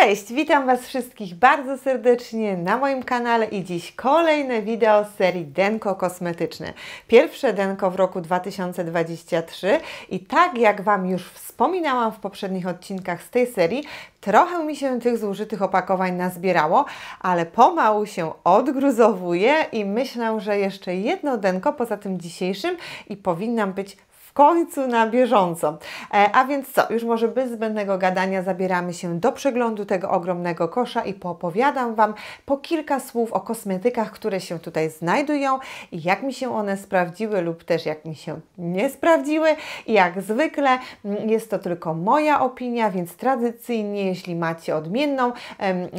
Cześć, witam Was wszystkich bardzo serdecznie na moim kanale i dziś kolejne wideo z serii Denko Kosmetyczne. Pierwsze Denko w roku 2023 i tak jak Wam już wspominałam w poprzednich odcinkach z tej serii, trochę mi się tych zużytych opakowań nazbierało, ale pomału się odgruzowuje i myślę, że jeszcze jedno Denko poza tym dzisiejszym i powinnam być końcu na bieżąco. E, a więc co, już może bez zbędnego gadania zabieramy się do przeglądu tego ogromnego kosza i poopowiadam Wam po kilka słów o kosmetykach, które się tutaj znajdują i jak mi się one sprawdziły lub też jak mi się nie sprawdziły. jak zwykle mm, jest to tylko moja opinia, więc tradycyjnie, jeśli macie odmienną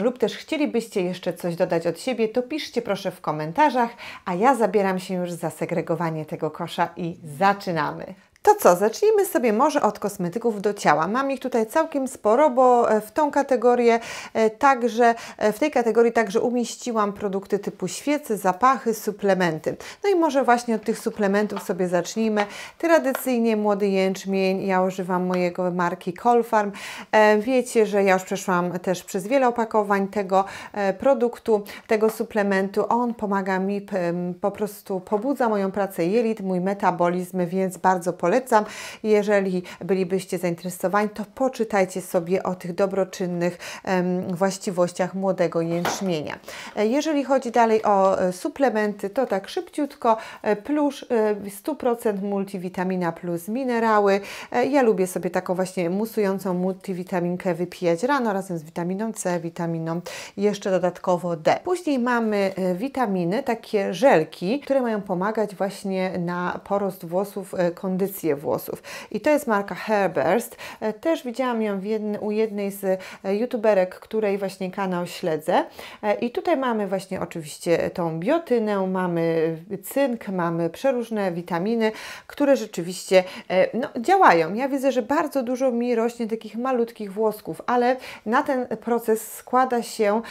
lub też chcielibyście jeszcze coś dodać od siebie, to piszcie proszę w komentarzach, a ja zabieram się już za segregowanie tego kosza i zaczynamy. To co, zacznijmy sobie może od kosmetyków do ciała. Mam ich tutaj całkiem sporo, bo e, w tą kategorię e, także, e, w tej kategorii także umieściłam produkty typu świece, zapachy, suplementy. No i może właśnie od tych suplementów sobie zacznijmy. Tradycyjnie młody jęczmień, ja używam mojego marki Colfarm. Wiecie, że ja już przeszłam też przez wiele opakowań tego produktu, tego suplementu. On pomaga mi, po prostu pobudza moją pracę jelit, mój metabolizm, więc bardzo polecam polecam. Jeżeli bylibyście zainteresowani, to poczytajcie sobie o tych dobroczynnych właściwościach młodego jęczmienia. E, jeżeli chodzi dalej o e, suplementy, to tak szybciutko, e, plus 100% multivitamina plus minerały. Ja lubię sobie taką właśnie musującą multivitaminkę wypijać rano razem z witaminą C, witaminą jeszcze dodatkowo D. Później mamy witaminy, takie żelki, które mają pomagać właśnie na porost włosów, kondycję kondycję włosów. I to jest marka Hairburst. E, też widziałam ją u jednej z e, youtuberek, której właśnie kanał śledzę. E, I tutaj mamy właśnie oczywiście tą biotynę, mamy cynk, mamy przeróżne witaminy, które rzeczywiście no, działają. Ja widzę, że bardzo dużo mi rośnie takich malutkich włosków, ale na ten proces składa się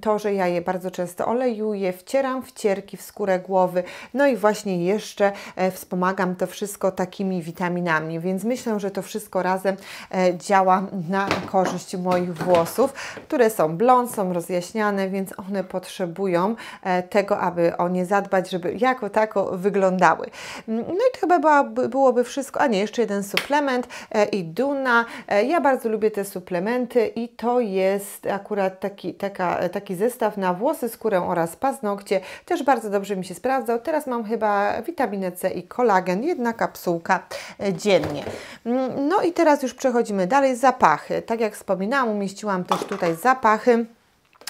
to, że ja je bardzo często olejuję, wcieram cierki, w skórę głowy, no i właśnie jeszcze wspomagam to wszystko takim takimi witaminami, więc myślę, że to wszystko razem e, działa na korzyść moich włosów, które są blond, są rozjaśniane, więc one potrzebują e, tego, aby o nie zadbać, żeby jako tako wyglądały. Mm, no i to chyba byłaby, byłoby wszystko, a nie, jeszcze jeden suplement e, i Duna. Ja bardzo lubię te suplementy i to jest akurat taki, taka, taki zestaw na włosy, skórę oraz paznokcie. Też bardzo dobrze mi się sprawdzał. Teraz mam chyba witaminę C i kolagen, jedna kapsułka E, dziennie. Mm, no i teraz już przechodzimy dalej. Zapachy. Tak jak wspominałam, umieściłam też tutaj zapachy.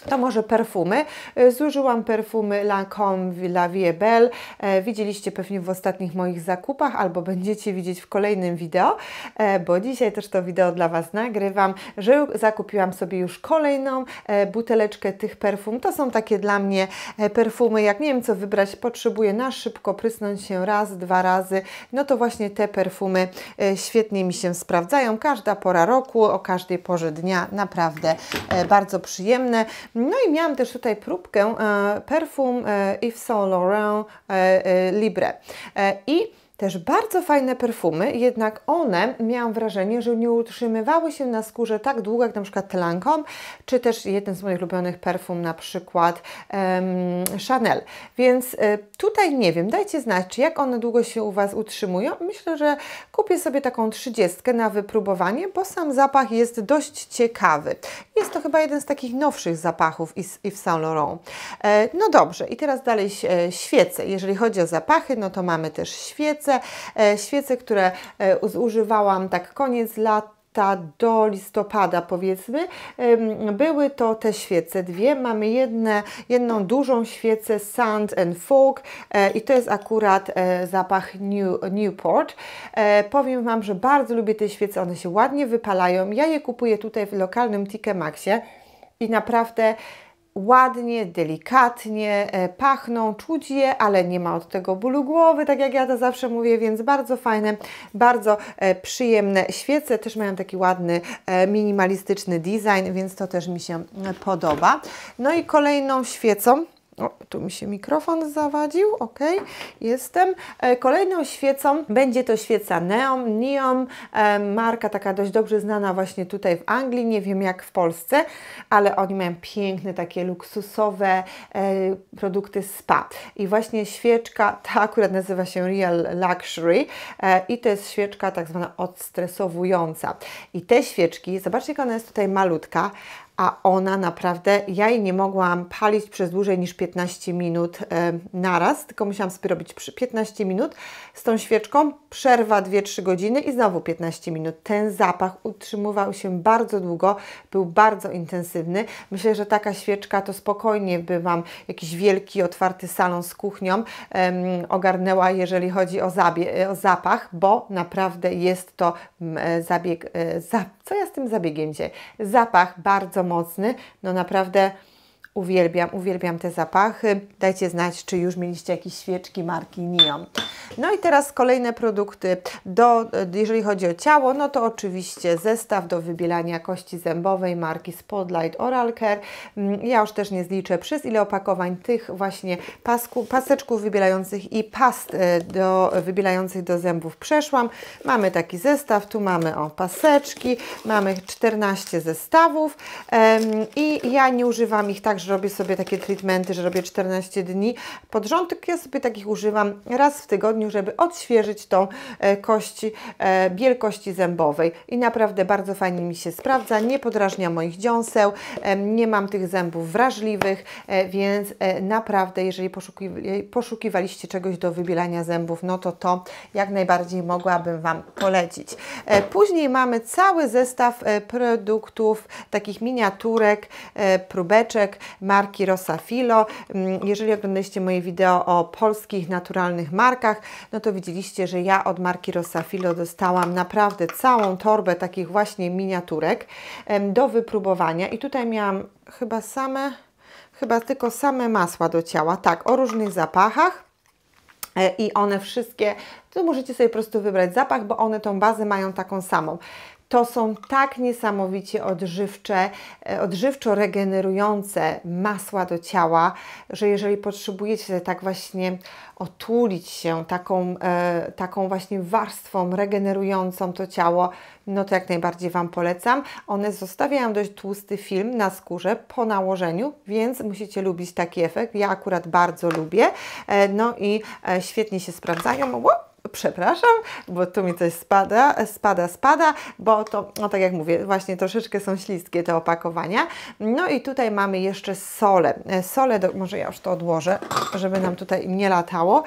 To może perfumy. E, zużyłam perfumy Lancome La Vie Belle. E, widzieliście pewnie w ostatnich moich zakupach, albo będziecie widzieć w kolejnym wideo, e, bo dzisiaj też to wideo dla Was nagrywam, że zakupiłam sobie już kolejną buteleczkę tych perfum. To są takie dla mnie perfumy, jak nie wiem co wybrać, potrzebuję na szybko prysnąć się raz, dwa razy, no to właśnie te perfumy świetnie mi się sprawdzają. Każda pora roku, o każdej porze dnia, naprawdę bardzo przyjemne no i miałam też tutaj próbkę e, perfum e, Yves Saint Laurent e, Libre. I też bardzo fajne perfumy, jednak one miałam wrażenie, że nie utrzymywały się na skórze tak długo jak na przykład Lancome, czy też jeden z moich ulubionych perfum, na przykład um, Chanel. Więc y, tutaj nie wiem, dajcie znać, czy jak one długo się u Was utrzymują. Myślę, że kupię sobie taką trzydziestkę na wypróbowanie, bo sam zapach jest dość ciekawy. Jest to chyba jeden z takich nowszych zapachów Yves Saint Laurent. E, no dobrze, i teraz dalej e, świece. Jeżeli chodzi o zapachy, no to mamy też świece świece. E, świece, które e, używałam tak koniec lat ta do listopada powiedzmy, były to te świece. Dwie mamy jedne, jedną dużą świecę Sand and Fog e, i to jest akurat zapach New, Newport. Powiem Wam, że bardzo lubię te świece, one się ładnie wypalają. Ja je kupuję tutaj w lokalnym Tike Maxie i naprawdę ładnie, delikatnie e, pachną, czuć je, ale nie ma od tego bólu głowy, tak jak ja to zawsze mówię, więc bardzo fajne, bardzo e, przyjemne świece, też mają taki ładny, e, minimalistyczny design, więc to też mi się podoba. No i kolejną świecą, o, tu mi się mikrofon zawadził, ok, jestem. E, kolejną świecą będzie to świeca Neom, Neom, e, marka taka dość dobrze znana właśnie tutaj w Anglii, nie wiem jak w Polsce, ale oni mają piękne takie luksusowe e, produkty spa. I właśnie świeczka, ta akurat nazywa się Real Luxury i to jest świeczka tak zwana odstresowująca. I te świeczki, zobaczcie jak ona jest tutaj malutka, a ona naprawdę, ja jej nie mogłam palić przez dłużej niż 15 minut e, naraz, tylko musiałam sobie robić 15 minut z tą świeczką, przerwa 2-3 godziny i znowu 15 minut. Ten zapach utrzymywał się bardzo długo, był bardzo intensywny. Myślę, że taka świeczka to spokojnie by wam jakiś wielki, otwarty salon z kuchnią um, ogarnęła, jeżeli chodzi o, o zapach, bo naprawdę jest to e, zabieg, e, zabieg co ja z tym zabiegiem dzieje? Zapach bardzo mocny, no naprawdę Uwielbiam, uwielbiam te zapachy. Dajcie znać, czy już mieliście jakieś świeczki marki Neon. No i teraz kolejne produkty. Do, jeżeli chodzi o ciało, no to oczywiście zestaw do wybielania kości zębowej marki Spotlight Oral Care. Mm, ja już też nie zliczę przez ile opakowań tych właśnie pasku, paseczków wybielających i past e, do, wybielających do zębów przeszłam. Mamy taki zestaw, tu mamy o paseczki, mamy 14 zestawów i ja nie używam ich tak, że robię sobie takie treatmenty, że robię 14 dni pod rząd. Ja sobie takich używam raz w tygodniu, żeby odświeżyć tą e, kości, biel e, zębowej i naprawdę bardzo fajnie mi się sprawdza. Nie podrażnia moich dziąseł, e, nie mam tych zębów wrażliwych, więc naprawdę, jeżeli poszukiwaliście czegoś do wybielania zębów, no to to jak najbardziej mogłabym Wam polecić. Później mamy cały zestaw produktów, takich miniaturek, próbeczek marki Rosafilo. Mm, jeżeli oglądaliście moje wideo o polskich naturalnych markach, no to widzieliście, że ja od marki Rosafilo dostałam naprawdę całą torbę takich właśnie miniaturek do wypróbowania i tutaj miałam chyba same, chyba tylko same masła do ciała, tak, o różnych zapachach e, i one wszystkie to możecie sobie po prostu wybrać zapach, bo one tą bazę mają taką samą to są tak niesamowicie odżywcze, e, odżywczo regenerujące masła do ciała, że jeżeli potrzebujecie tak właśnie otulić się taką, e, taką właśnie warstwą regenerującą to ciało, no to jak najbardziej Wam polecam. One zostawiają dość tłusty film na skórze po nałożeniu, więc musicie lubić taki efekt. Ja akurat bardzo lubię, e, no i e, świetnie się sprawdzają przepraszam, bo tu mi coś spada, spada, spada, bo to, no tak jak mówię, właśnie troszeczkę są śliskie te opakowania. No i tutaj mamy jeszcze sole. E, sole, do, może ja już to odłożę, żeby nam tutaj nie latało.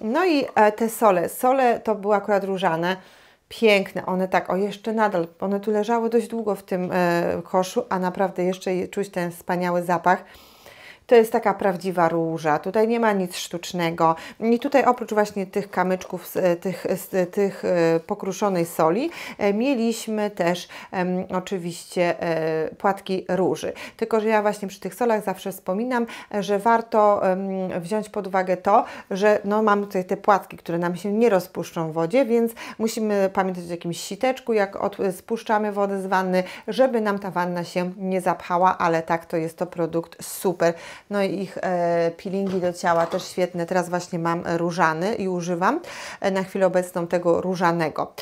No i e, te sole. Sole to były akurat różane piękne, one tak, o jeszcze nadal, one tu leżały dość długo w tym e, koszu, a naprawdę jeszcze czuć ten wspaniały zapach to jest taka prawdziwa róża. Tutaj nie ma nic sztucznego. I tutaj oprócz właśnie tych kamyczków, z, e, tych, z, e, tych e, pokruszonej soli, mieliśmy też oczywiście płatki róży. Tylko, że ja właśnie przy tych solach zawsze wspominam, że warto wziąć pod uwagę to, że no, mamy tutaj te płatki, które nam się nie rozpuszczą w wodzie, więc musimy pamiętać o jakimś siteczku, jak spuszczamy wodę z wanny, żeby nam ta wanna się nie zapchała, ale tak to jest to produkt super no i ich e, peelingi do ciała też świetne. Teraz właśnie mam różany i używam e, na chwilę obecną tego różanego.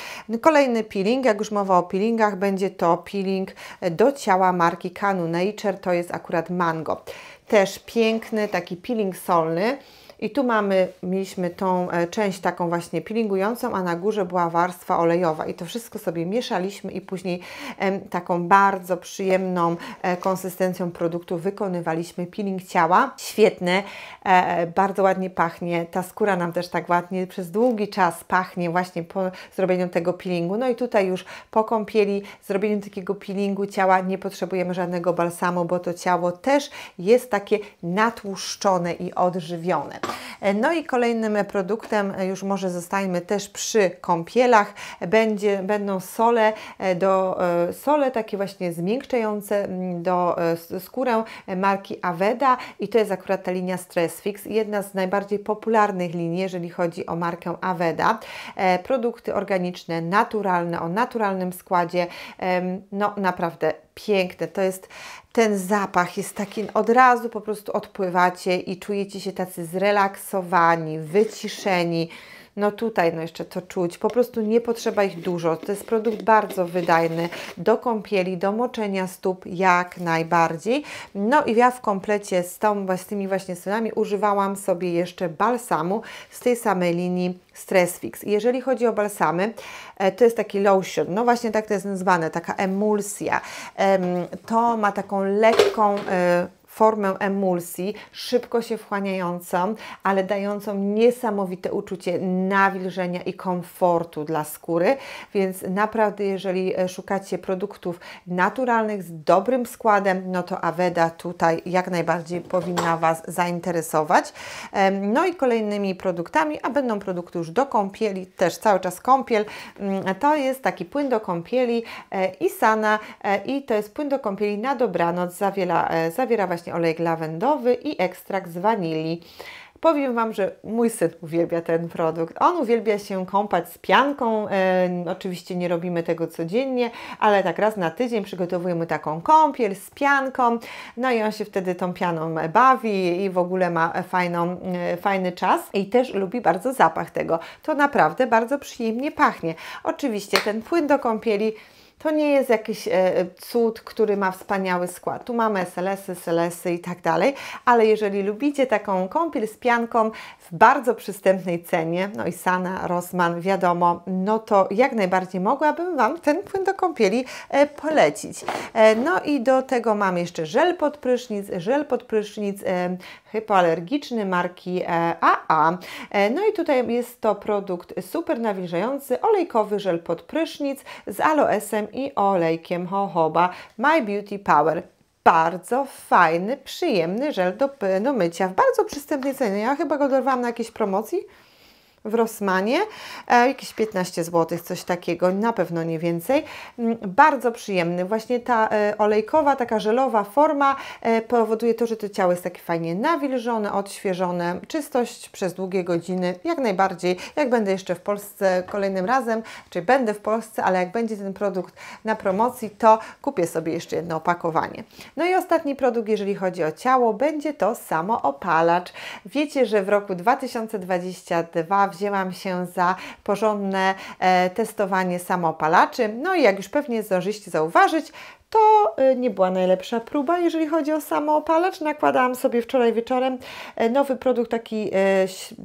Kolejny peeling, jak już mowa o peelingach, będzie to peeling e, do ciała marki Canu Nature. To jest akurat mango. Też piękny taki peeling solny. I tu mamy, mieliśmy tą e, część taką właśnie peelingującą, a na górze była warstwa olejowa. I to wszystko sobie mieszaliśmy i później taką bardzo przyjemną e, konsystencją produktu wykonywaliśmy peeling ciała. Świetne, e, bardzo ładnie pachnie. Ta skóra nam też tak ładnie przez długi czas pachnie właśnie po zrobieniu tego peelingu. No i tutaj już po kąpieli, zrobieniu takiego peelingu ciała nie potrzebujemy żadnego balsamu, bo to ciało też jest takie natłuszczone i odżywione. E, no i kolejnym produktem, e, już może zostańmy też przy kąpielach, będzie, będą sole, e, do, sole takie właśnie zmiękczające do skórę marki Aveda i to jest akurat ta linia Stress Fix, jedna z najbardziej popularnych linii, jeżeli chodzi o markę Aveda. Produkty organiczne, naturalne, o naturalnym składzie, no naprawdę piękne. To jest ten zapach jest taki, od razu po prostu odpływacie i czujecie się tacy zrelaksowani, wyciszeni. No tutaj no jeszcze to czuć, po prostu nie potrzeba ich dużo. To jest produkt bardzo wydajny do kąpieli, do moczenia stóp jak najbardziej. No i ja w komplecie z, tą, z tymi właśnie synami używałam sobie jeszcze balsamu z tej samej linii Stressfix. Jeżeli chodzi o balsamy, e, to jest taki lotion, no właśnie tak to jest nazwane, taka emulsja. To ma taką lekką e, formę emulsji, szybko się wchłaniającą, ale dającą niesamowite uczucie nawilżenia i komfortu dla skóry, więc naprawdę jeżeli szukacie produktów naturalnych z dobrym składem, no to Aveda tutaj jak najbardziej powinna Was zainteresować. No i kolejnymi produktami, a będą produkty już do kąpieli, też cały czas kąpiel, mm, to jest taki płyn do kąpieli e, Isana e, i to jest płyn do kąpieli na dobranoc, zawiera, e, zawiera właśnie właśnie olejek lawendowy i ekstrakt z wanilii. Powiem Wam, że mój syn uwielbia ten produkt. On uwielbia się kąpać z pianką. E, oczywiście nie robimy tego codziennie, ale tak raz na tydzień przygotowujemy taką kąpiel z pianką. No i on się wtedy tą pianą e, bawi i w ogóle ma e, fajną, e, fajny czas. I też lubi bardzo zapach tego. To naprawdę bardzo przyjemnie pachnie. Oczywiście ten płyn do kąpieli to nie jest jakiś e, cud, który ma wspaniały skład. Tu mamy SLS-y, SLS-y i tak dalej, ale jeżeli lubicie taką kąpiel z pianką w bardzo przystępnej cenie, no i Sana Rosman wiadomo, no to jak najbardziej mogłabym Wam ten płyn do kąpieli e, polecić. E, no i do tego mam jeszcze żel pod prysznic, żel pod prysznic hypoalergiczny marki AA. No i tutaj jest to produkt super nawilżający, olejkowy żel pod prysznic z aloesem i olejkiem jojoba My Beauty Power. Bardzo fajny, przyjemny żel do, do mycia w bardzo przystępnej cenie. Ja chyba go dorwałam na jakiejś promocji w Rosmanie, e, jakieś 15 zł, coś takiego, na pewno nie więcej. Mm, bardzo przyjemny, właśnie ta e, olejkowa, taka żelowa forma e, powoduje to, że to ciało jest takie fajnie nawilżone, odświeżone, czystość przez długie godziny, jak najbardziej. Jak będę jeszcze w Polsce kolejnym razem, czy będę w Polsce, ale jak będzie ten produkt na promocji, to kupię sobie jeszcze jedno opakowanie. No i ostatni produkt, jeżeli chodzi o ciało, będzie to samoopalacz. Wiecie, że w roku 2022 wzięłam się za porządne e, testowanie samopalaczy. No i jak już pewnie zdążyliście zauważyć, to e, nie była najlepsza próba, jeżeli chodzi o samoopalacz. Nakładałam sobie wczoraj wieczorem e, nowy produkt, taki,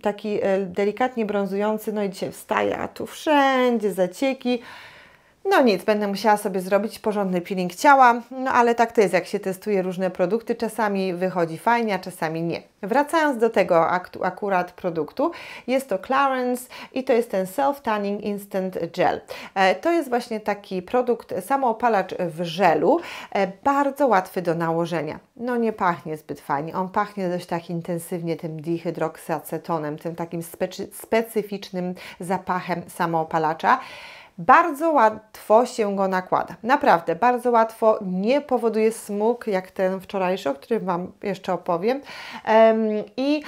taki delikatnie brązujący, no i dzisiaj wstaje, a tu wszędzie zacieki. No nic, będę musiała sobie zrobić porządny peeling ciała, no ale tak to jest, jak się testuje różne produkty, czasami wychodzi fajnie, a czasami nie. Wracając do tego aktu, akurat produktu, jest to Clarence i to jest ten Self Tanning Instant Gel. E, to jest właśnie taki produkt, samoopalacz w żelu, e, bardzo łatwy do nałożenia. No nie pachnie zbyt fajnie, on pachnie dość tak intensywnie tym dihydroksacetonem, tym takim specy specyficznym zapachem samoopalacza. Bardzo łatwo się go nakłada. Naprawdę, bardzo łatwo. Nie powoduje smug, jak ten wczorajszy, o którym Wam jeszcze opowiem. I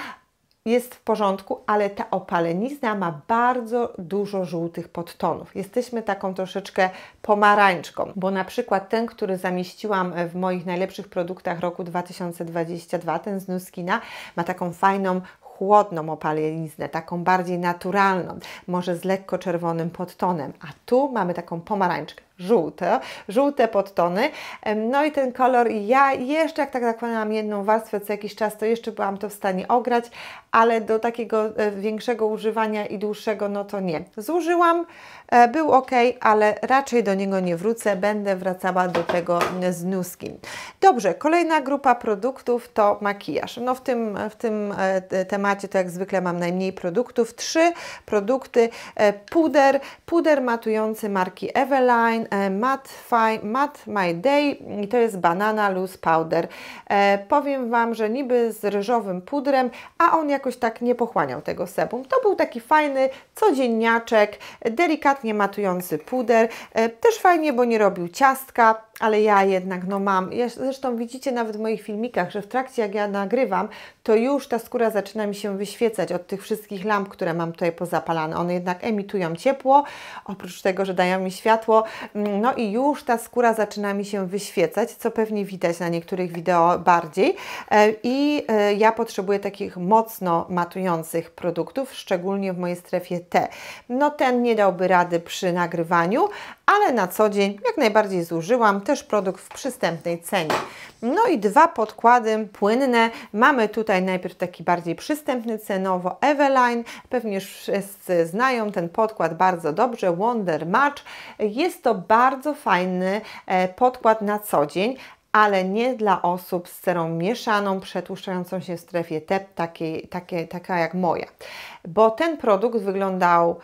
jest w porządku, ale ta opalenizna ma bardzo dużo żółtych podtonów. Jesteśmy taką troszeczkę pomarańczką, bo na przykład ten, który zamieściłam w moich najlepszych produktach roku 2022, ten z Nuskina, ma taką fajną chłodną opaleniznę, taką bardziej naturalną, może z lekko czerwonym podtonem, a tu mamy taką pomarańczkę żółte, żółte podtony. No i ten kolor ja jeszcze jak tak zakładałam jedną warstwę co jakiś czas, to jeszcze byłam to w stanie ograć, ale do takiego e, większego używania i dłuższego, no to nie. Zużyłam, e, był ok, ale raczej do niego nie wrócę, będę wracała do tego z nuski. Dobrze, kolejna grupa produktów to makijaż. No w tym, w tym e, temacie to jak zwykle mam najmniej produktów. Trzy produkty, puder, puder matujący marki Eveline, Mat, e, Mat My Day i to jest banana loose powder. E, powiem Wam, że niby z ryżowym pudrem, a on jakoś tak nie pochłaniał tego sebum. To był taki fajny codzienniaczek, delikatnie matujący puder. E, też fajnie, bo nie robił ciastka, ale ja jednak no mam. Ja, zresztą widzicie nawet w moich filmikach, że w trakcie jak ja nagrywam, to już ta skóra zaczyna mi się wyświecać od tych wszystkich lamp, które mam tutaj pozapalane. One jednak emitują ciepło, oprócz tego, że dają mi światło. No i już ta skóra zaczyna mi się wyświecać, co pewnie widać na niektórych wideo bardziej. E, I e, ja potrzebuję takich mocno matujących produktów, szczególnie w mojej strefie T. No ten nie dałby rady przy nagrywaniu, ale na co dzień jak najbardziej zużyłam, też produkt w przystępnej cenie. No i dwa podkłady płynne. Mamy tutaj najpierw taki bardziej przystępny cenowo Eveline, pewnie wszyscy znają ten podkład bardzo dobrze, Wonder Match. Jest to bardzo fajny e, podkład na co dzień, ale nie dla osób z cerą mieszaną, przetłuszczającą się w strefie TEP, takiej, takiej, taka jak moja. Bo ten produkt wyglądał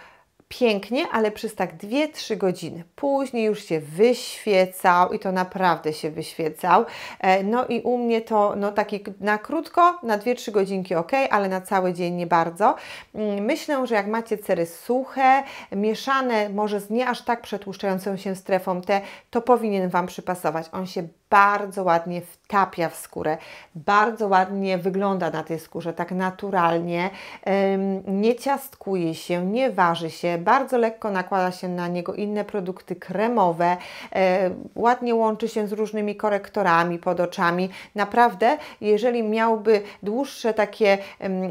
pięknie, ale przez tak 2-3 godziny. Później już się wyświecał i to naprawdę się wyświecał. E, no i u mnie to no taki na krótko, na 2-3 godzinki ok, ale na cały dzień nie bardzo. Mm, myślę, że jak macie cery suche, mieszane może z nie aż tak przetłuszczającą się strefą T, to powinien Wam przypasować. On się bardzo ładnie wtapia w skórę, bardzo ładnie wygląda na tej skórze, tak naturalnie, nie ciastkuje się, nie waży się, bardzo lekko nakłada się na niego inne produkty kremowe, ładnie łączy się z różnymi korektorami pod oczami. Naprawdę, jeżeli miałby dłuższe takie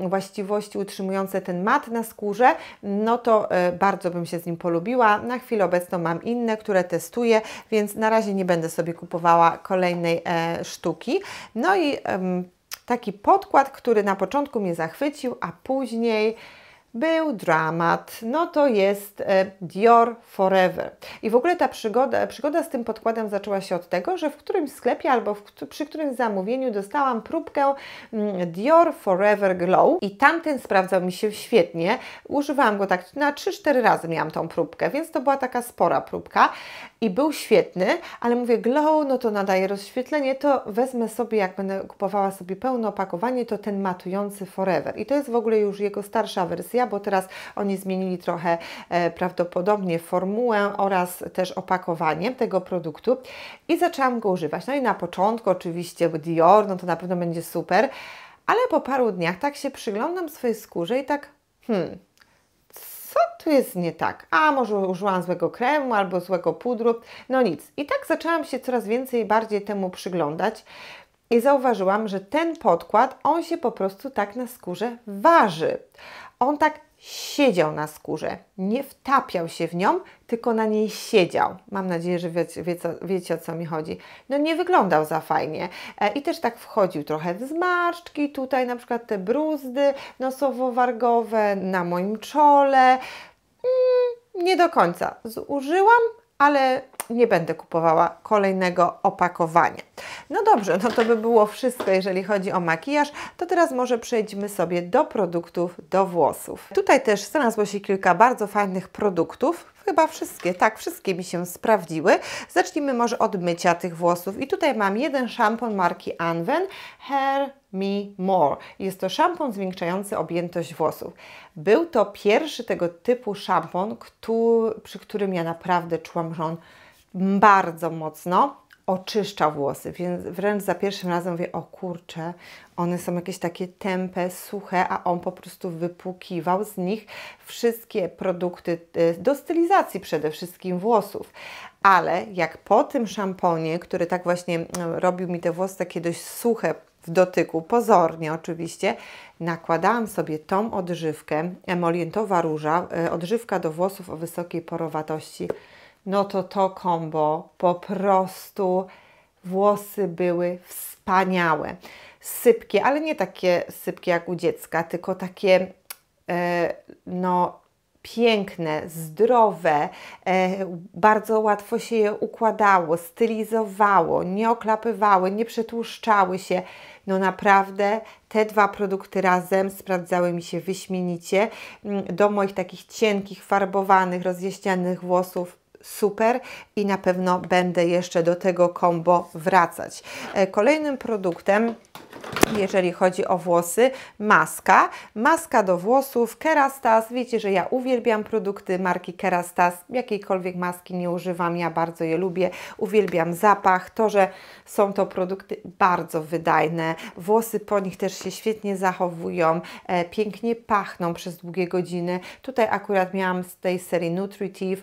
właściwości utrzymujące ten mat na skórze, no to e, bardzo bym się z nim polubiła. Na chwilę obecną mam inne, które testuję, więc na razie nie będę sobie kupowała kolejnej e, sztuki. No i taki podkład, który na początku mnie zachwycił, a później był dramat, no to jest e, Dior Forever. I w ogóle ta przygoda, przygoda z tym podkładem zaczęła się od tego, że w którymś sklepie albo w, przy którymś zamówieniu dostałam próbkę mm, Dior Forever Glow i tamten sprawdzał mi się świetnie. Używałam go tak na 3-4 razy miałam tą próbkę, więc to była taka spora próbka i był świetny, ale mówię glow, no to nadaje rozświetlenie, to wezmę sobie, jak będę kupowała sobie pełne opakowanie, to ten matujący Forever. I to jest w ogóle już jego starsza wersja, bo teraz oni zmienili trochę e, prawdopodobnie formułę oraz też opakowanie tego produktu i zaczęłam go używać. No i na początku oczywiście Dior, no to na pewno będzie super, ale po paru dniach tak się przyglądam swojej skórze i tak hmm, co tu jest nie tak? A może użyłam złego kremu albo złego pudru? No nic. I tak zaczęłam się coraz więcej bardziej temu przyglądać i zauważyłam, że ten podkład, on się po prostu tak na skórze waży. On tak siedział na skórze, nie wtapiał się w nią, tylko na niej siedział. Mam nadzieję, że wiecie, wiecie o co mi chodzi. No nie wyglądał za fajnie e, i też tak wchodził trochę w zmarszczki, tutaj na przykład te bruzdy nosowo-wargowe na moim czole. Mm, nie do końca. Zużyłam, ale nie będę kupowała kolejnego opakowania. No dobrze, no to by było wszystko, jeżeli chodzi o makijaż. To teraz może przejdźmy sobie do produktów do włosów. Tutaj też znalazło się kilka bardzo fajnych produktów, Chyba wszystkie, tak, wszystkie mi się sprawdziły. Zacznijmy może od mycia tych włosów. I tutaj mam jeden szampon marki Anwen Hair Me More. Jest to szampon zwiększający objętość włosów. Był to pierwszy tego typu szampon, który, przy którym ja naprawdę czułam, że on bardzo mocno oczyszcza włosy, więc wręcz za pierwszym razem mówię, o kurczę, one są jakieś takie tempe, suche, a on po prostu wypłukiwał z nich wszystkie produkty y, do stylizacji przede wszystkim włosów. Ale jak po tym szamponie, który tak właśnie mm, robił mi te włosy takie dość suche, w dotyku, pozornie oczywiście, nakładałam sobie tą odżywkę, emolientowa róża, y, odżywka do włosów o wysokiej porowatości no to to kombo po prostu włosy były wspaniałe. Sypkie, ale nie takie sypkie jak u dziecka, tylko takie e, no piękne, zdrowe, e, bardzo łatwo się je układało, stylizowało, nie oklapywały, nie przetłuszczały się. No naprawdę te dwa produkty razem sprawdzały mi się wyśmienicie. Mm, do moich takich cienkich, farbowanych, rozjeścianych włosów super i na pewno będę jeszcze do tego kombo wracać. E, kolejnym produktem jeżeli chodzi o włosy, maska, maska do włosów, Kerastas, wiecie, że ja uwielbiam produkty marki Kerastas, jakiejkolwiek maski nie używam, ja bardzo je lubię, uwielbiam zapach, to, że są to produkty bardzo wydajne, włosy po nich też się świetnie zachowują, e, pięknie pachną przez długie godziny, tutaj akurat miałam z tej serii Nutritive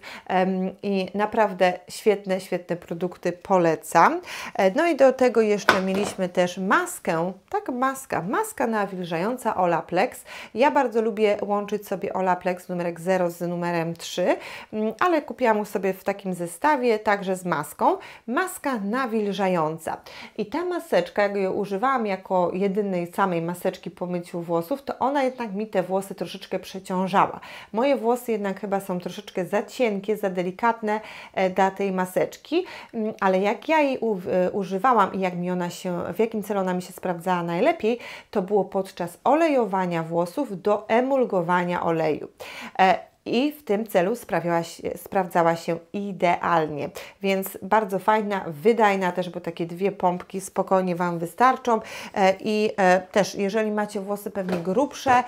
i naprawdę świetne, świetne produkty polecam. E, no i do tego jeszcze mieliśmy też maskę tak maska, maska nawilżająca Olaplex. Ja bardzo lubię łączyć sobie Olaplex numerek 0 z numerem 3, mm, ale kupiłam sobie w takim zestawie, także z maską. Maska nawilżająca. I ta maseczka, jak ją używałam jako jedynej samej maseczki po myciu włosów, to ona jednak mi te włosy troszeczkę przeciążała. Moje włosy jednak chyba są troszeczkę za cienkie, za delikatne e, dla tej maseczki, mm, ale jak ja jej e, używałam i jak mi ona się, w jakim celu ona mi się sprawdzała, najlepiej to było podczas olejowania włosów do emulgowania oleju. E, i w tym celu się, sprawdzała się idealnie. Więc bardzo fajna, wydajna też, bo takie dwie pompki spokojnie Wam wystarczą e, i e, też jeżeli macie włosy pewnie grubsze,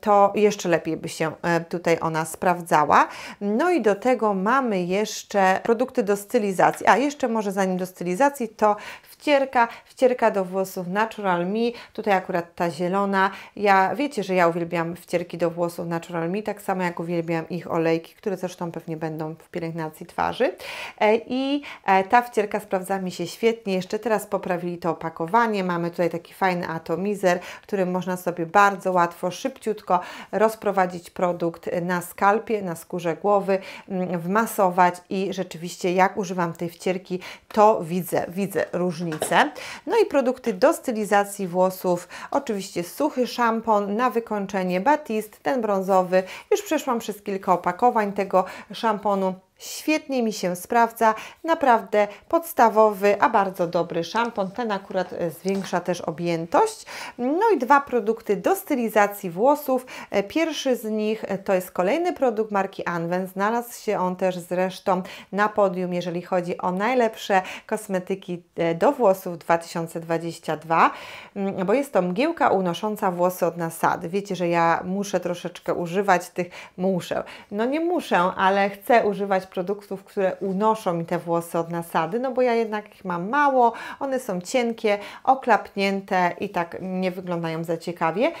to jeszcze lepiej by się e, tutaj ona sprawdzała. No i do tego mamy jeszcze produkty do stylizacji. A jeszcze może zanim do stylizacji, to wcierka, wcierka do włosów Natural Me, tutaj akurat ta zielona. Ja wiecie, że ja uwielbiam wcierki do włosów Natural Me, tak samo jak uwielbiam ich olejki, które zresztą pewnie będą w pielęgnacji twarzy. E, I e, ta wcierka sprawdza mi się świetnie. Jeszcze teraz poprawili to opakowanie. Mamy tutaj taki fajny atomizer, którym można sobie bardzo łatwo, szybciutko rozprowadzić produkt na skalpie, na skórze głowy, mm, wmasować i rzeczywiście jak używam tej wcierki, to widzę, widzę różnicę. No i produkty do stylizacji włosów, oczywiście suchy szampon na wykończenie Batist, ten brązowy, już przeszłam mam przez kilka opakowań tego szamponu. Świetnie mi się sprawdza, naprawdę podstawowy, a bardzo dobry szampon. Ten akurat e, zwiększa też objętość. No i dwa produkty do stylizacji włosów. E, pierwszy z nich e, to jest kolejny produkt marki Anwen. Znalazł się on też zresztą na podium, jeżeli chodzi o najlepsze kosmetyki do włosów 2022, mm, bo jest to mgiełka unosząca włosy od nasady. Wiecie, że ja muszę troszeczkę używać tych, muszę, no nie muszę, ale chcę używać produktów, które unoszą mi te włosy od nasady, no bo ja jednak ich mam mało, one są cienkie, oklapnięte i tak nie wyglądają za ciekawie,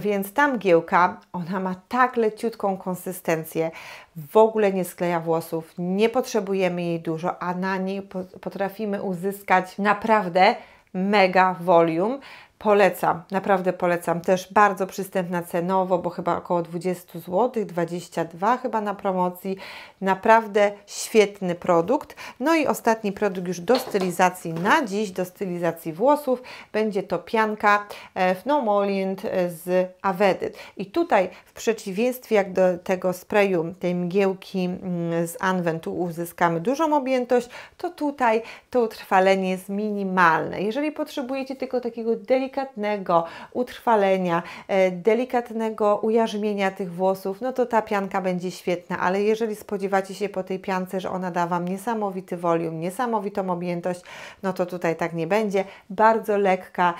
więc ta mgiełka, ona ma tak leciutką konsystencję, w ogóle nie skleja włosów, nie potrzebujemy jej dużo, a na niej potrafimy uzyskać naprawdę mega volume, Polecam, naprawdę polecam. Też bardzo przystępna cenowo, bo chyba około 20 zł, 22 chyba na promocji. Naprawdę świetny produkt. No i ostatni produkt już do stylizacji na dziś, do stylizacji włosów. Będzie to pianka Fnomolint e, e, z Avedy. I tutaj w przeciwieństwie jak do tego sprayu, tej mgiełki mm, z Anwen, tu uzyskamy dużą objętość, to tutaj to utrwalenie jest minimalne. Jeżeli potrzebujecie tylko takiego delikatnego delikatnego utrwalenia, e, delikatnego ujarzmienia tych włosów, no to ta pianka będzie świetna, ale jeżeli spodziewacie się po tej piance, że ona da Wam niesamowity wolium, niesamowitą objętość, no to tutaj tak nie będzie. Bardzo lekka,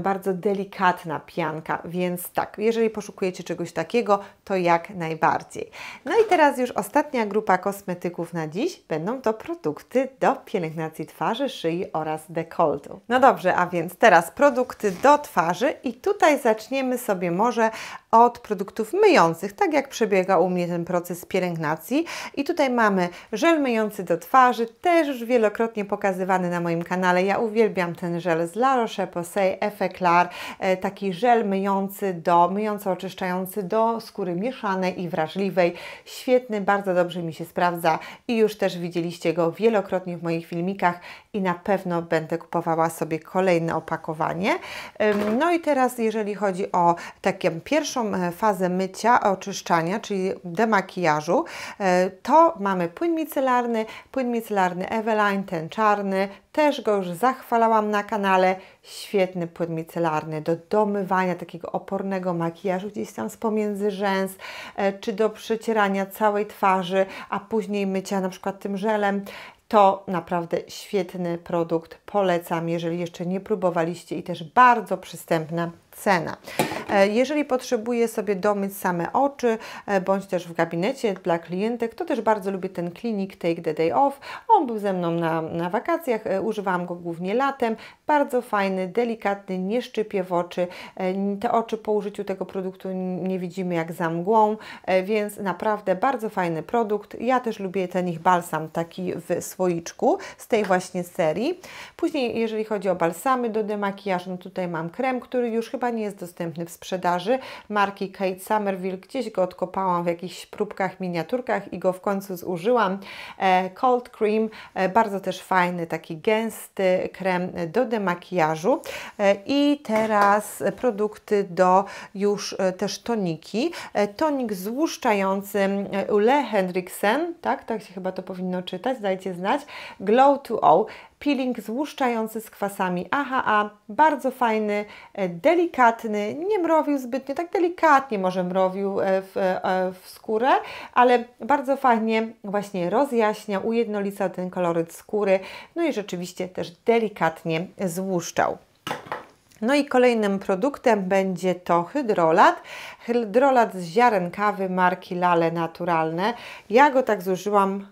bardzo delikatna pianka, więc tak, jeżeli poszukujecie czegoś takiego, to jak najbardziej. No i teraz już ostatnia grupa kosmetyków na dziś. Będą to produkty do pielęgnacji twarzy, szyi oraz dekoltu. No dobrze, a więc teraz produkty do twarzy i tutaj zaczniemy sobie może od produktów myjących, tak jak przebiega u mnie ten proces pielęgnacji. I tutaj mamy żel myjący do twarzy, też już wielokrotnie pokazywany na moim kanale. Ja uwielbiam ten żel z La Roche-Posay Effeclar, e, taki żel myjący do, myjąco oczyszczający do skóry mieszanej i wrażliwej. Świetny, bardzo dobrze mi się sprawdza i już też widzieliście go wielokrotnie w moich filmikach i na pewno będę kupowała sobie kolejne opakowanie. No i teraz, jeżeli chodzi o taką pierwszą e, fazę mycia, oczyszczania, czyli demakijażu, e, to mamy płyn micelarny, płyn micelarny Eveline, ten czarny, też go już zachwalałam na kanale. Świetny płyn micelarny do domywania takiego opornego makijażu gdzieś tam z pomiędzy rzęs, e, czy do przecierania całej twarzy, a później mycia na przykład tym żelem. To naprawdę świetny produkt, polecam, jeżeli jeszcze nie próbowaliście i też bardzo przystępna cena. E, jeżeli potrzebuję sobie domyć same oczy, e, bądź też w gabinecie dla klientek, to też bardzo lubię ten klinik Take the Day Off. On był ze mną na, na wakacjach, e, używałam go głównie latem. Bardzo fajny, delikatny, nie szczypie w oczy. Te oczy po użyciu tego produktu nie widzimy jak za mgłą, więc naprawdę bardzo fajny produkt. Ja też lubię ten ich balsam taki w słoiczku z tej właśnie serii. Później jeżeli chodzi o balsamy do demakijażu, no tutaj mam krem, który już chyba chyba nie jest dostępny w sprzedaży marki Kate Somerville. Gdzieś go odkopałam w jakichś próbkach, miniaturkach i go w końcu zużyłam. E, cold Cream, e, bardzo też fajny, taki gęsty krem do demakijażu. E, I teraz produkty do już też toniki. Tonik złuszczający Ule Hendricksen, tak, tak się chyba to powinno czytać, dajcie znać. Glow to O peeling złuszczający z kwasami AHA, bardzo fajny, e, delikatny, nie mrowił zbytnio, tak delikatnie może mrowił e, w, e, w skórę, ale bardzo fajnie właśnie rozjaśnia, ujednolica ten koloryt skóry, no i rzeczywiście też delikatnie złuszczał. No i kolejnym produktem będzie to hydrolat. Hydrolat z ziaren kawy marki Lale Naturalne. Ja go tak zużyłam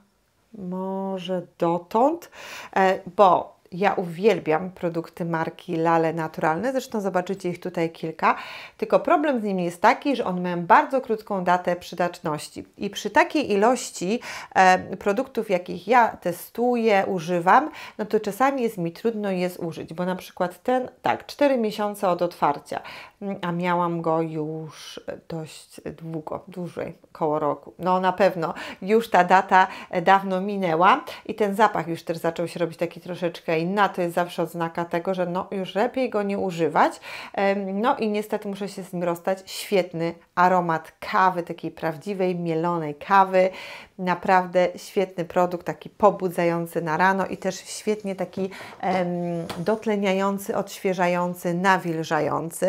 może dotąd, e, bo ja uwielbiam produkty marki Lale Naturalne, zresztą zobaczycie ich tutaj kilka, tylko problem z nimi jest taki, że one mają bardzo krótką datę przydatności i przy takiej ilości e, produktów, jakich ja testuję, używam, no to czasami jest mi trudno je zużyć, bo na przykład ten, tak, 4 miesiące od otwarcia, mm, a miałam go już dość długo, dłużej, koło roku. No na pewno już ta data e, dawno minęła i ten zapach już też zaczął się robić taki troszeczkę na to jest zawsze oznaka tego, że no, już lepiej go nie używać. No i niestety muszę się z nim rozstać. Świetny aromat kawy, takiej prawdziwej, mielonej kawy. Naprawdę świetny produkt, taki pobudzający na rano i też świetnie taki em, dotleniający, odświeżający, nawilżający.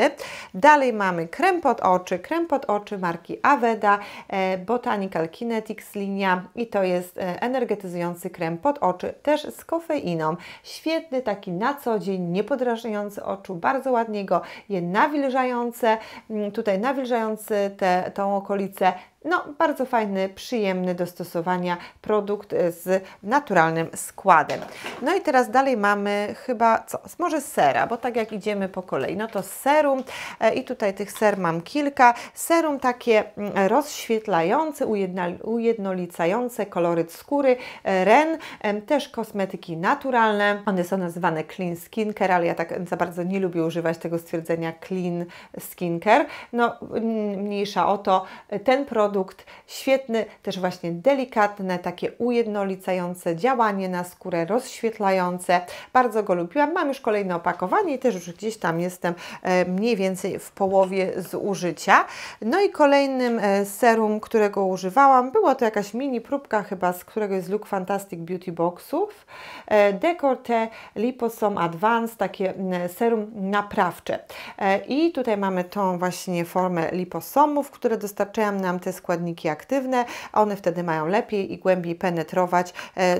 Dalej mamy krem pod oczy, krem pod oczy marki Aveda, e, Botanical Kinetics linia i to jest e, energetyzujący krem pod oczy, też z kofeiną. Świetny świetny, taki na co dzień, niepodrażniający oczu, bardzo ładnie go je nawilżające, mm, tutaj nawilżający tę okolicę, no, bardzo fajny, przyjemny do stosowania produkt e, z naturalnym składem. No i teraz dalej mamy chyba, co, może sera, bo tak jak idziemy po kolei, no to serum e, i tutaj tych ser mam kilka. Serum takie mm, rozświetlające, ujednolicające koloryt skóry, e, ren, też kosmetyki naturalne. One są nazywane clean skincare, ale ja tak za bardzo nie lubię używać tego stwierdzenia clean skincare. No, mniejsza o to, ten produkt produkt świetny, też właśnie delikatne, takie ujednolicające działanie na skórę, rozświetlające. Bardzo go lubiłam. Mam już kolejne opakowanie i też już gdzieś tam jestem e, mniej więcej w połowie zużycia. No i kolejnym e, serum, którego używałam, była to jakaś mini próbka chyba, z którego jest Look Fantastic Beauty Boxów. E, Decorte Liposome Advanced, takie serum naprawcze. I tutaj mamy tą właśnie formę liposomów, które dostarczają nam te skórę składniki aktywne, one wtedy mają lepiej i głębiej penetrować e,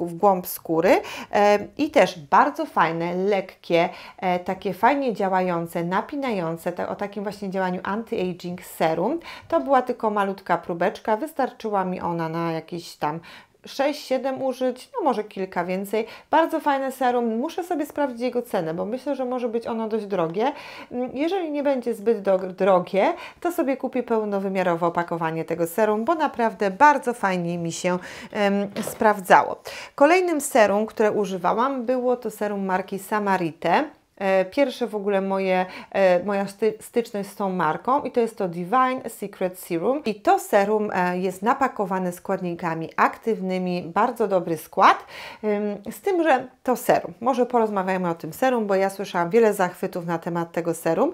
w głąb skóry. E, I też bardzo fajne, lekkie, e, takie fajnie działające, napinające, o takim właśnie działaniu anti-aging serum. To była tylko malutka próbeczka, wystarczyła mi ona na jakieś tam 6-7 użyć, no może kilka więcej. Bardzo fajne serum, muszę sobie sprawdzić jego cenę, bo myślę, że może być ono dość drogie. Jeżeli nie będzie zbyt drogie, to sobie kupię pełnowymiarowe opakowanie tego serum, bo naprawdę bardzo fajnie mi się um, sprawdzało. Kolejnym serum, które używałam, było to serum marki Samarite. E, pierwsze w ogóle moje, e, moja styczność z tą marką i to jest to Divine Secret Serum. I to serum e, jest napakowane składnikami aktywnymi, bardzo dobry skład, z tym, że to serum. Może porozmawiajmy o tym serum, bo ja słyszałam wiele zachwytów na temat tego serum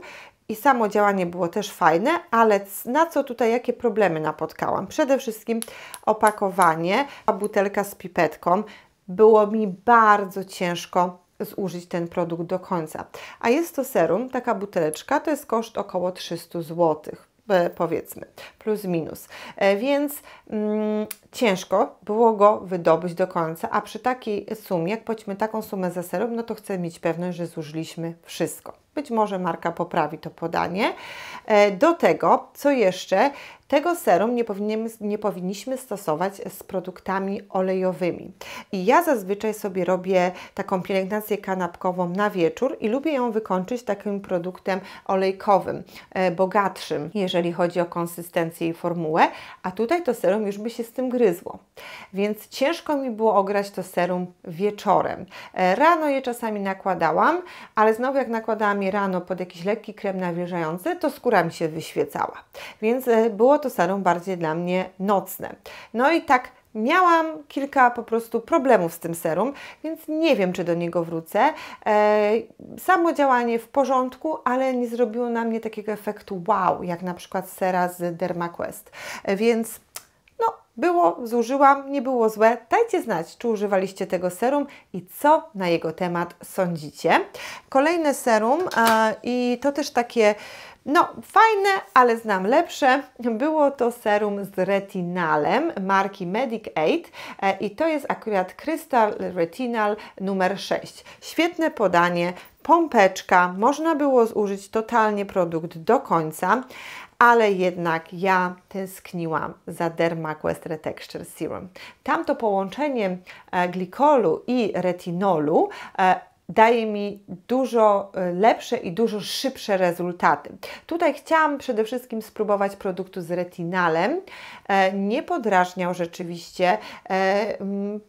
i samo działanie było też fajne, ale na co tutaj, jakie problemy napotkałam? Przede wszystkim opakowanie, a butelka z pipetką. Było mi bardzo ciężko zużyć ten produkt do końca. A jest to serum, taka buteleczka, to jest koszt około 300 zł e, powiedzmy, plus minus. E, więc mm, ciężko było go wydobyć do końca, a przy takiej sumie, jak płacimy taką sumę za serum, no to chcę mieć pewność, że zużyliśmy wszystko. Być może marka poprawi to podanie. E, do tego, co jeszcze, tego serum nie, nie powinniśmy stosować z produktami olejowymi. I ja zazwyczaj sobie robię taką pielęgnację kanapkową na wieczór i lubię ją wykończyć takim produktem olejkowym, e, bogatszym, jeżeli chodzi o konsystencję i formułę, a tutaj to serum już by się z tym gryzło. Więc ciężko mi było ograć to serum wieczorem. E, rano je czasami nakładałam, ale znowu jak nakładałam je rano pod jakiś lekki krem nawilżający, to skóra mi się wyświecała. Więc e, było to serum bardziej dla mnie nocne. No i tak Miałam kilka po prostu problemów z tym serum, więc nie wiem, czy do niego wrócę. E, samo działanie w porządku, ale nie zrobiło na mnie takiego efektu wow, jak na przykład sera z DermaQuest. E, więc było, zużyłam, nie było złe. Dajcie znać, czy używaliście tego serum i co na jego temat sądzicie. Kolejne serum e, i to też takie no, fajne, ale znam lepsze. Było to serum z retinalem marki Medic 8 e, i to jest akurat Crystal Retinal numer 6. Świetne podanie, pompeczka, można było zużyć totalnie produkt do końca ale jednak ja tęskniłam za Dermaquest Retexture Serum. Tamto połączenie e, glikolu i retinolu e, daje mi dużo e, lepsze i dużo szybsze rezultaty. Tutaj chciałam przede wszystkim spróbować produktu z retinalem. E, nie podrażniał rzeczywiście, e,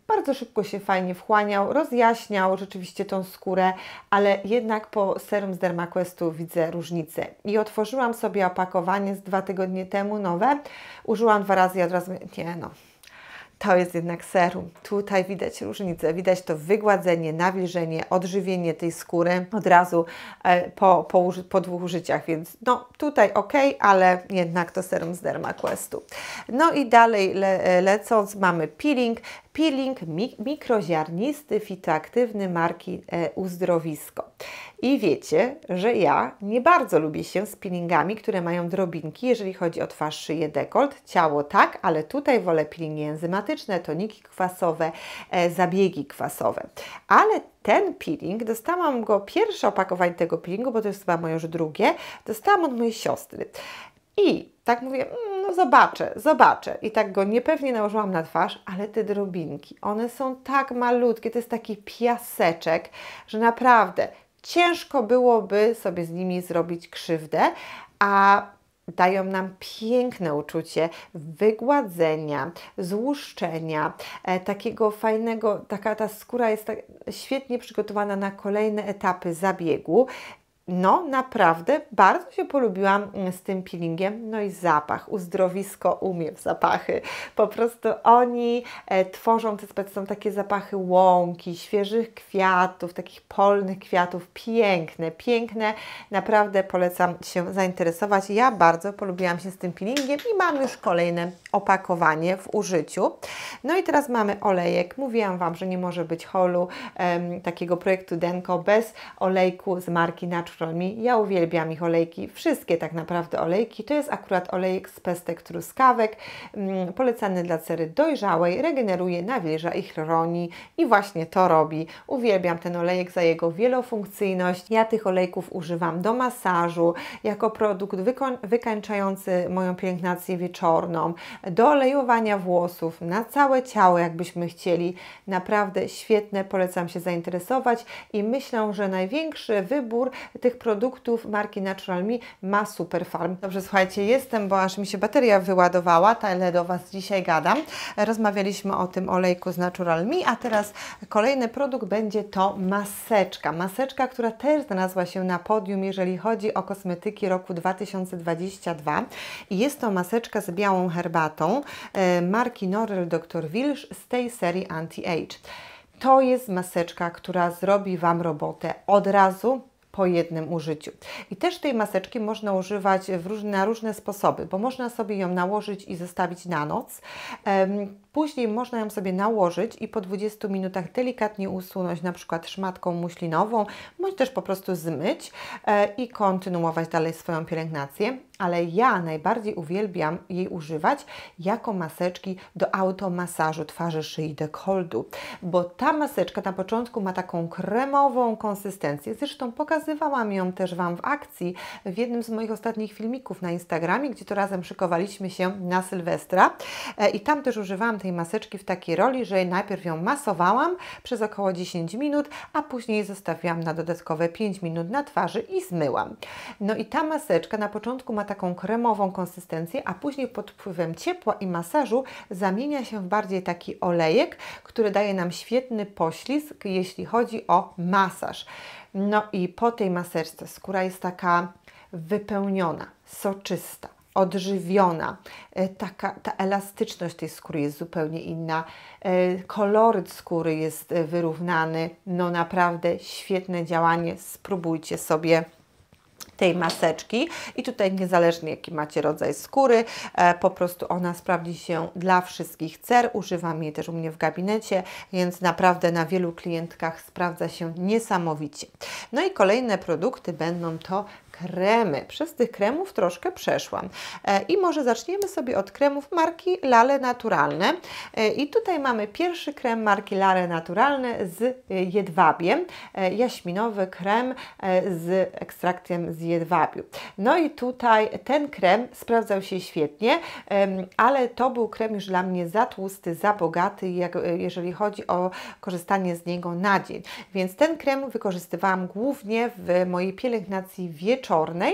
bardzo szybko się fajnie wchłaniał, rozjaśniał rzeczywiście tą skórę, ale jednak po serum z Dermaquestu widzę różnicę. I otworzyłam sobie opakowanie z dwa tygodnie temu nowe, użyłam dwa razy i od razu, nie no, to jest jednak serum. Tutaj widać różnicę, widać to wygładzenie, nawilżenie, odżywienie tej skóry od razu e, po, po, po dwóch użyciach, więc no tutaj ok, ale jednak to serum z DermaQuestu. No i dalej le, e, lecąc mamy peeling peeling mikroziarnisty, fitoaktywny marki e, Uzdrowisko. I wiecie, że ja nie bardzo lubię się z peelingami, które mają drobinki, jeżeli chodzi o twarz, szyję, dekolt. Ciało tak, ale tutaj wolę peelingi enzymatyczne, toniki kwasowe, e, zabiegi kwasowe. Ale ten peeling, dostałam go, pierwsze opakowanie tego peelingu, bo to jest chyba moje już drugie, dostałam od mojej siostry. I tak mówię, mm, no zobaczę, zobaczę. I tak go niepewnie nałożyłam na twarz, ale te drobinki, one są tak malutkie, to jest taki piaseczek, że naprawdę ciężko byłoby sobie z nimi zrobić krzywdę, a dają nam piękne uczucie wygładzenia, złuszczenia, e, takiego fajnego, taka ta skóra jest tak świetnie przygotowana na kolejne etapy zabiegu no naprawdę bardzo się polubiłam mm, z tym peelingiem, no i zapach, uzdrowisko umie w zapachy, po prostu oni e, tworzą te są takie zapachy łąki, świeżych kwiatów, takich polnych kwiatów, piękne, piękne, naprawdę polecam się zainteresować, ja bardzo polubiłam się z tym peelingiem i mam już kolejne opakowanie w użyciu. No i teraz mamy olejek, mówiłam Wam, że nie może być holu, e, takiego projektu Denko bez olejku z marki Natural ja uwielbiam ich olejki, wszystkie tak naprawdę olejki. To jest akurat olejek z pestek truskawek, mm, polecany dla cery dojrzałej, regeneruje, nawilża i chroni i właśnie to robi. Uwielbiam ten olejek za jego wielofunkcyjność. Ja tych olejków używam do masażu, jako produkt wykańczający moją pielęgnację wieczorną, do olejowania włosów, na całe ciało, jakbyśmy chcieli. Naprawdę świetne, polecam się zainteresować i myślę, że największy wybór tych tych produktów marki Natural Me ma Superfarm. Dobrze, słuchajcie, jestem, bo aż mi się bateria wyładowała, ale do Was dzisiaj gadam. Rozmawialiśmy o tym olejku z Natural Me, a teraz kolejny produkt będzie to maseczka. Maseczka, która też znalazła się na podium, jeżeli chodzi o kosmetyki roku 2022. I jest to maseczka z białą herbatą e, marki Norel Dr. Wilsz z tej serii Anti-Age. To jest maseczka, która zrobi Wam robotę od razu, po jednym użyciu. I też tej maseczki można używać na różne sposoby, bo można sobie ją nałożyć i zostawić na noc. Um, Później można ją sobie nałożyć i po 20 minutach delikatnie usunąć na przykład szmatką muślinową, bądź też po prostu zmyć e, i kontynuować dalej swoją pielęgnację. Ale ja najbardziej uwielbiam jej używać jako maseczki do automasażu twarzy, szyi, dekoldu, bo ta maseczka na początku ma taką kremową konsystencję. Zresztą pokazywałam ją też Wam w akcji w jednym z moich ostatnich filmików na Instagramie, gdzie to razem szykowaliśmy się na Sylwestra e, i tam też używałam tej maseczki w takiej roli, że najpierw ją masowałam przez około 10 minut, a później zostawiłam na dodatkowe 5 minut na twarzy i zmyłam. No i ta maseczka na początku ma taką kremową konsystencję, a później pod wpływem ciepła i masażu zamienia się w bardziej taki olejek, który daje nam świetny poślizg, jeśli chodzi o masaż. No i po tej maserce skóra jest taka wypełniona, soczysta odżywiona. E, taka, ta elastyczność tej skóry jest zupełnie inna. E, koloryt skóry jest e, wyrównany. No naprawdę świetne działanie. Spróbujcie sobie tej maseczki i tutaj niezależnie jaki macie rodzaj skóry, po prostu ona sprawdzi się dla wszystkich cer. Używam jej też u mnie w gabinecie, więc naprawdę na wielu klientkach sprawdza się niesamowicie. No i kolejne produkty będą to kremy. Przez tych kremów troszkę przeszłam. E, I może zaczniemy sobie od kremów marki Lale Naturalne. E, I tutaj mamy pierwszy krem marki Lale Naturalne z e, jedwabiem. Jaśminowy krem z ekstraktem z jedwabiu. No i tutaj ten krem sprawdzał się świetnie, ale to był krem już dla mnie za tłusty, za bogaty, jeżeli chodzi o korzystanie z niego na dzień. Więc ten krem wykorzystywałam głównie w mojej pielęgnacji wieczornej czarnej,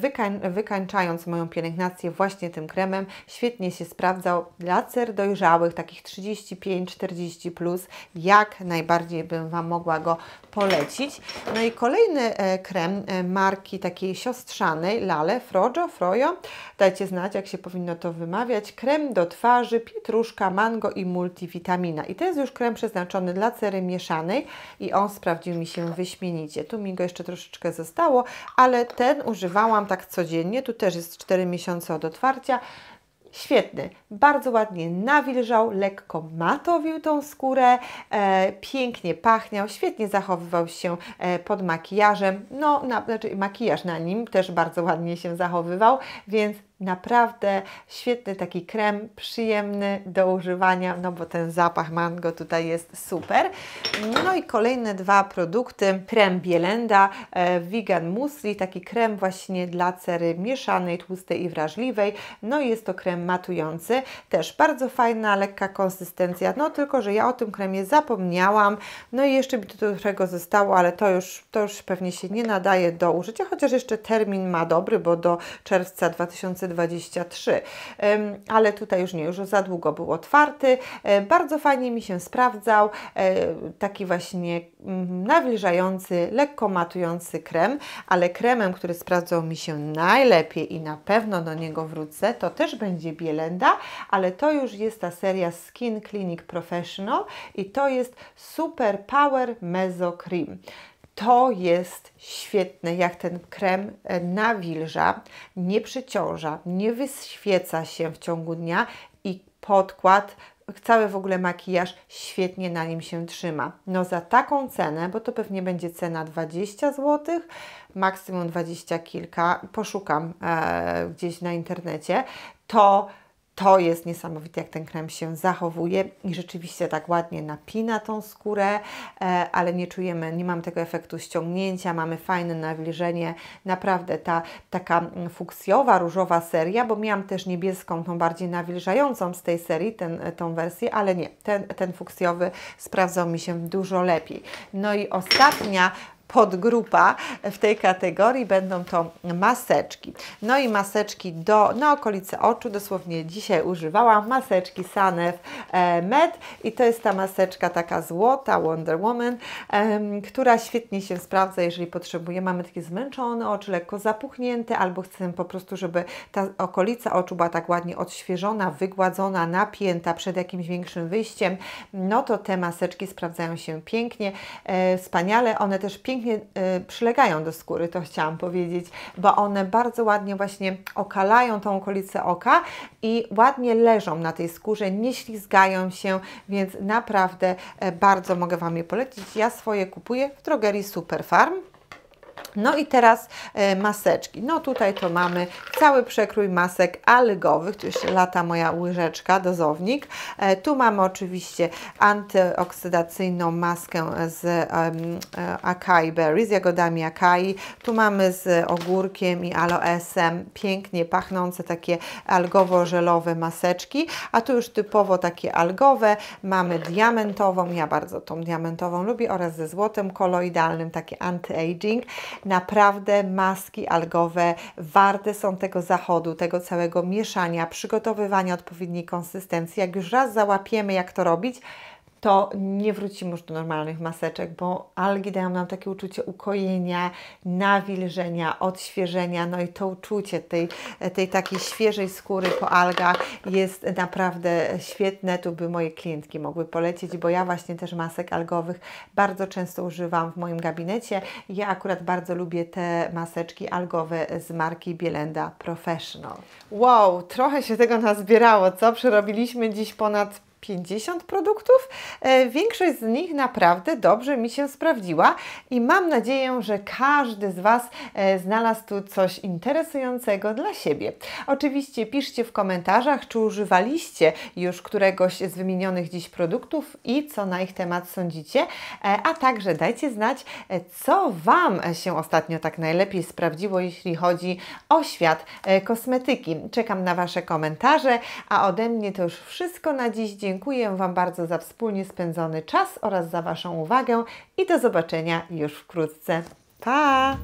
wykań, wykańczając moją pielęgnację właśnie tym kremem. Świetnie się sprawdzał dla cer dojrzałych, takich 35-40+, plus. jak najbardziej bym Wam mogła go polecić. No i kolejny e, krem e, marki takiej siostrzanej, Lale, Frojo, Frojo, dajcie znać, jak się powinno to wymawiać, krem do twarzy, pietruszka, mango i multivitamina. I to jest już krem przeznaczony dla cery mieszanej i on sprawdził mi się wyśmienicie. Tu mi go jeszcze troszeczkę zostało, ale ten używałam tak codziennie, tu też jest 4 miesiące od otwarcia. Świetny, bardzo ładnie nawilżał, lekko matowił tą skórę, e, pięknie pachniał, świetnie zachowywał się e, pod makijażem, no, na, znaczy makijaż na nim też bardzo ładnie się zachowywał, więc Naprawdę świetny taki krem, przyjemny do używania, no bo ten zapach mango tutaj jest super. No i kolejne dwa produkty. Krem Bielenda e, Vegan Musli, taki krem właśnie dla cery mieszanej, tłustej i wrażliwej. No i jest to krem matujący, też bardzo fajna, lekka konsystencja, no tylko, że ja o tym kremie zapomniałam. No i jeszcze mi tu trochę zostało, ale to już, to już pewnie się nie nadaje do użycia, chociaż jeszcze termin ma dobry, bo do czerwca 2020 2023. Ale tutaj już nie, już za długo był otwarty. E, bardzo fajnie mi się sprawdzał. E, taki właśnie mm, nawilżający, lekko matujący krem, ale kremem, który sprawdzał mi się najlepiej i na pewno do niego wrócę, to też będzie Bielenda, ale to już jest ta seria Skin Clinic Professional i to jest Super Power Meso Cream. To jest świetne, jak ten krem e, nawilża, nie przyciąża, nie wyświeca się w ciągu dnia i podkład cały w ogóle makijaż świetnie na nim się trzyma. No za taką cenę, bo to pewnie będzie cena 20 zł, maksimum 20 kilka, poszukam e, gdzieś na internecie, to to jest niesamowite, jak ten krem się zachowuje i rzeczywiście tak ładnie napina tą skórę, e, ale nie czujemy, nie mam tego efektu ściągnięcia, mamy fajne nawilżenie, naprawdę ta taka mm, fuksjowa, różowa seria, bo miałam też niebieską, tą bardziej nawilżającą z tej serii, ten, e, tą wersję, ale nie, ten, ten fuksjowy sprawdzał mi się dużo lepiej. No i ostatnia podgrupa w tej kategorii będą to maseczki. No i maseczki do, na okolice oczu, dosłownie dzisiaj używałam maseczki Sanef e, Med i to jest ta maseczka taka złota Wonder Woman, która świetnie się sprawdza, jeżeli potrzebujemy Mamy takie zmęczone oczy, lekko zapuchnięte albo chcemy po prostu, żeby ta okolica oczu była tak ładnie odświeżona, wygładzona, napięta przed jakimś większym wyjściem, no to te maseczki sprawdzają się pięknie, e, wspaniale. One też pięknie pięknie e, przylegają do skóry, to chciałam powiedzieć, bo one bardzo ładnie właśnie okalają tą okolicę oka i ładnie leżą na tej skórze, nie ślizgają się, więc naprawdę e, bardzo mogę Wam je polecić. Ja swoje kupuję w drogerii Superfarm. No i teraz e, maseczki. No tutaj to mamy cały przekrój masek algowych, tu jeszcze lata moja łyżeczka, dozownik. E, tu mamy oczywiście antyoksydacyjną maskę z e, acai berry, z jagodami acai. Tu mamy z ogórkiem i aloesem pięknie pachnące takie algowo-żelowe maseczki, a tu już typowo takie algowe. Mamy diamentową, ja bardzo tą diamentową lubię, oraz ze złotem koloidalnym, takie anti-aging. Naprawdę maski algowe warte są tego zachodu, tego całego mieszania, przygotowywania odpowiedniej konsystencji. Jak już raz załapiemy, jak to robić, to nie wrócimy już do normalnych maseczek, bo algi dają nam takie uczucie ukojenia, nawilżenia, odświeżenia, no i to uczucie tej, tej takiej świeżej skóry po algach jest naprawdę świetne. Tu by moje klientki mogły polecieć, bo ja właśnie też masek algowych bardzo często używam w moim gabinecie. Ja akurat bardzo lubię te maseczki algowe z marki Bielenda Professional. Wow, trochę się tego nazbierało, co? Przerobiliśmy dziś ponad 50 produktów. E, większość z nich naprawdę dobrze mi się sprawdziła i mam nadzieję, że każdy z Was e, znalazł tu coś interesującego dla siebie. Oczywiście piszcie w komentarzach, czy używaliście już któregoś z wymienionych dziś produktów i co na ich temat sądzicie, e, a także dajcie znać, co Wam się ostatnio tak najlepiej sprawdziło, jeśli chodzi o świat kosmetyki. Czekam na Wasze komentarze, a ode mnie to już wszystko na dziś. Dziękuję Wam bardzo za wspólnie spędzony czas oraz za Waszą uwagę i do zobaczenia już wkrótce. Pa!